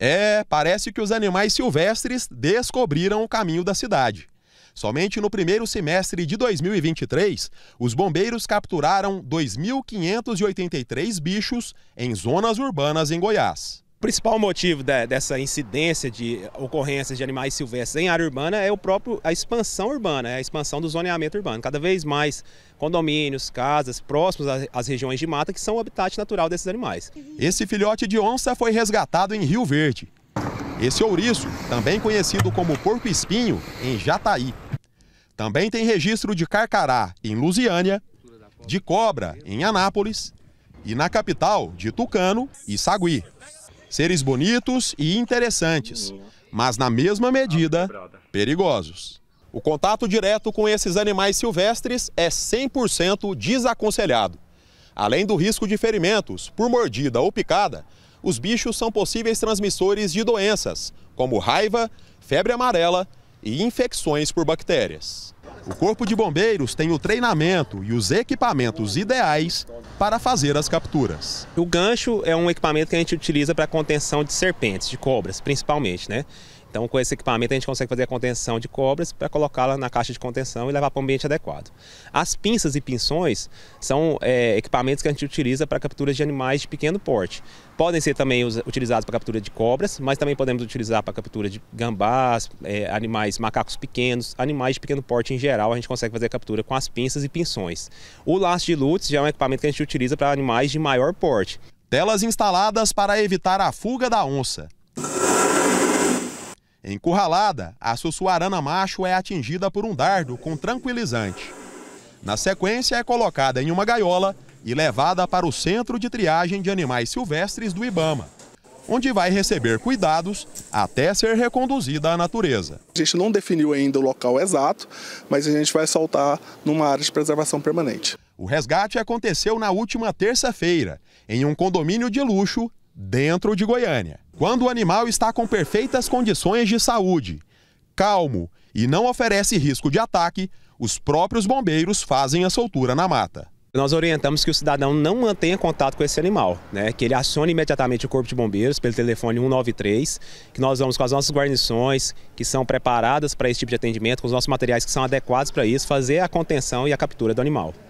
É, parece que os animais silvestres descobriram o caminho da cidade. Somente no primeiro semestre de 2023, os bombeiros capturaram 2.583 bichos em zonas urbanas em Goiás. O principal motivo da, dessa incidência de ocorrências de animais silvestres em área urbana é o próprio a expansão urbana, é a expansão do zoneamento urbano. Cada vez mais condomínios, casas próximos às regiões de mata que são o habitat natural desses animais. Esse filhote de onça foi resgatado em Rio Verde. Esse ouriço, também conhecido como porco-espinho, em Jataí. Também tem registro de carcará em Lusiânia, de cobra em Anápolis e na capital de Tucano e Sagui. Seres bonitos e interessantes, mas na mesma medida, ah, perigosos. O contato direto com esses animais silvestres é 100% desaconselhado. Além do risco de ferimentos por mordida ou picada, os bichos são possíveis transmissores de doenças, como raiva, febre amarela e infecções por bactérias. O Corpo de Bombeiros tem o treinamento e os equipamentos ideais para fazer as capturas. O gancho é um equipamento que a gente utiliza para contenção de serpentes, de cobras, principalmente, né? Então, com esse equipamento, a gente consegue fazer a contenção de cobras para colocá-la na caixa de contenção e levar para o um ambiente adequado. As pinças e pinções são é, equipamentos que a gente utiliza para captura de animais de pequeno porte. Podem ser também utilizados para captura de cobras, mas também podemos utilizar para captura de gambás, é, animais, macacos pequenos, animais de pequeno porte em geral. A gente consegue fazer a captura com as pinças e pinções. O laço de lutes já é um equipamento que a gente utiliza para animais de maior porte. Telas instaladas para evitar a fuga da onça. Encurralada, a sussuarana macho é atingida por um dardo com tranquilizante. Na sequência, é colocada em uma gaiola e levada para o Centro de Triagem de Animais Silvestres do Ibama, onde vai receber cuidados até ser reconduzida à natureza. A gente não definiu ainda o local exato, mas a gente vai soltar numa área de preservação permanente. O resgate aconteceu na última terça-feira, em um condomínio de luxo dentro de Goiânia. Quando o animal está com perfeitas condições de saúde, calmo e não oferece risco de ataque, os próprios bombeiros fazem a soltura na mata. Nós orientamos que o cidadão não mantenha contato com esse animal, né? que ele acione imediatamente o Corpo de Bombeiros pelo telefone 193, que nós vamos com as nossas guarnições, que são preparadas para esse tipo de atendimento, com os nossos materiais que são adequados para isso, fazer a contenção e a captura do animal.